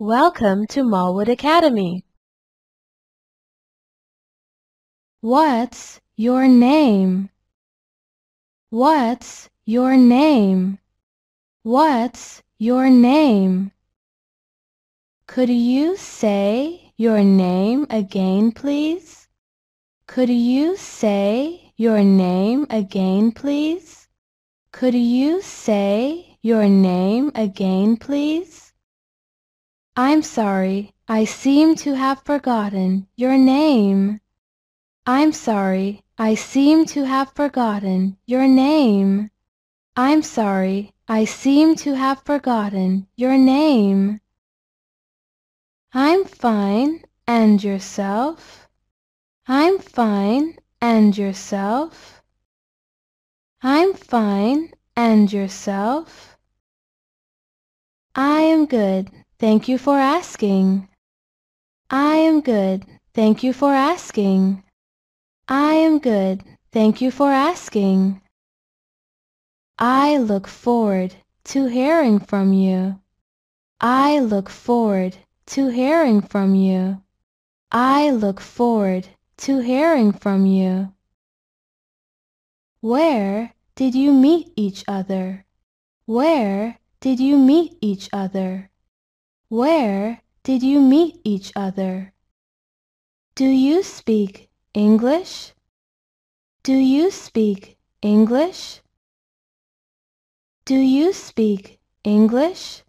Welcome to Malwood Academy. What's your name? What's your name? What's your name? Could you say your name again, please? Could you say your name again, please? Could you say your name again, please? I'm sorry, I seem to have forgotten your name. I'm sorry, I seem to have forgotten your name. I'm sorry, I seem to have forgotten your name. I'm fine, and yourself? I'm fine, and yourself? I'm fine, and yourself? I am good. Thank you for asking. I am good. Thank you for asking. I am good. Thank you for asking. I look forward to hearing from you. I look forward to hearing from you. I look forward to hearing from you. Where did you meet each other? Where did you meet each other? Where did you meet each other? Do you speak English? Do you speak English? Do you speak English?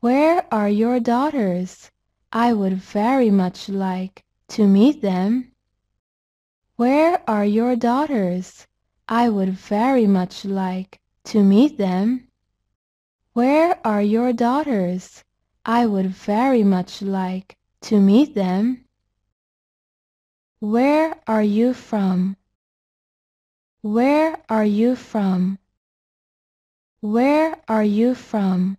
Where are your daughters? I would very much like to meet them. Where are your daughters? I would very much like to meet them. Where are your daughters? I would very much like to meet them. Where are you from? Where are you from? Where are you from?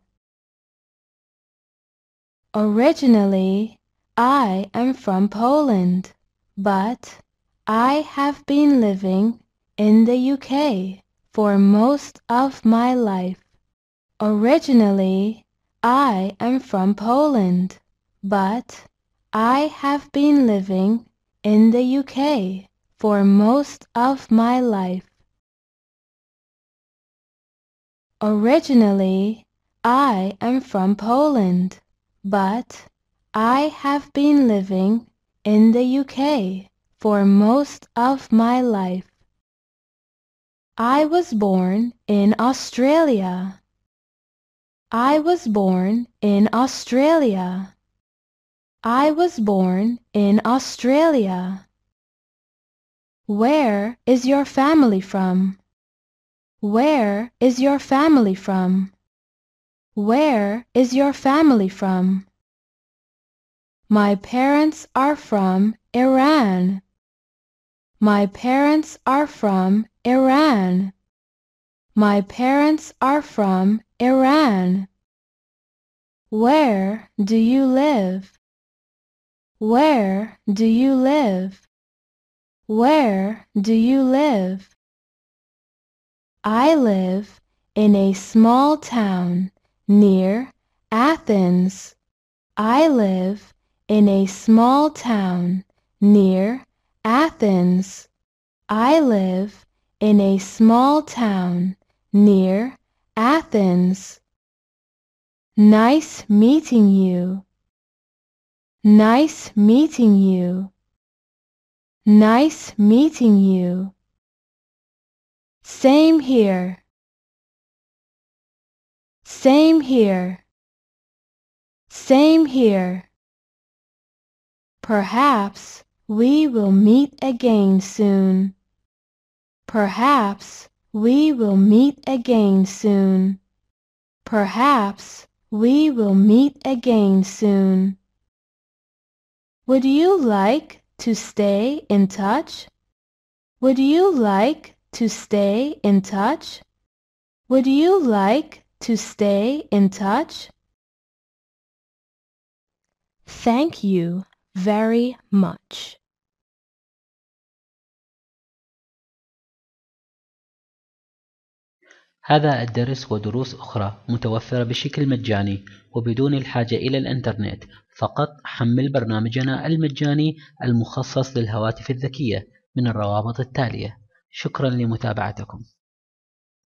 Originally, I am from Poland, but I have been living in the UK for most of my life. Originally, I am from Poland, but I have been living in the UK for most of my life. Originally, I am from Poland, but I have been living in the UK for most of my life. I was born in Australia, I was born in Australia. I was born in Australia. Where is your family from? Where is your family from? Where is your family from? My parents are from Iran. My parents are from Iran. My parents are from Iran. Where do you live? Where do you live? Where do you live? I live in a small town near Athens. I live in a small town near Athens. I live in a small town near Athens. Nice meeting you. Nice meeting you. Nice meeting you. Same here. Same here. Same here. Perhaps we will meet again soon. Perhaps we will meet again soon. Perhaps we will meet again soon. Would you like to stay in touch? Would you like to stay in touch? Would you like to stay in touch? Thank you very much. هذا الدرس ودروس أخرى متوفرة بشكل مجاني وبدون الحاجة إلى الإنترنت فقط حمل برنامجنا المجاني المخصص للهواتف الذكية من الروابط التالية شكرا لمتابعتكم